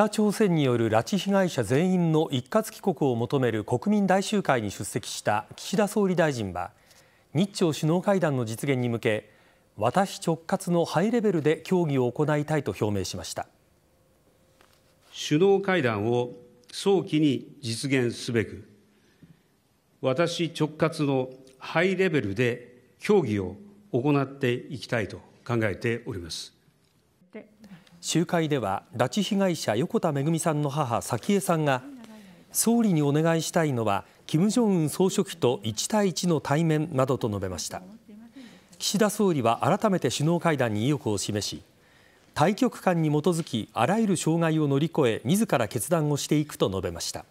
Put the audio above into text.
北朝鮮による拉致被害者全員の一括帰国を求める国民大集会に出席した岸田総理大臣は日朝首脳会談の実現に向け私直轄のハイレベルで協議を行いたいと表明しました首脳会談を早期に実現すべく私直轄のハイレベルで協議を行っていきたいと考えております。集会では拉致被害者横田めぐみさんの母早紀江さんが総理にお願いしたいのは金正恩総書記と1対1の対面などと述べました岸田総理は改めて首脳会談に意欲を示し大局観に基づきあらゆる障害を乗り越え自ら決断をしていくと述べました。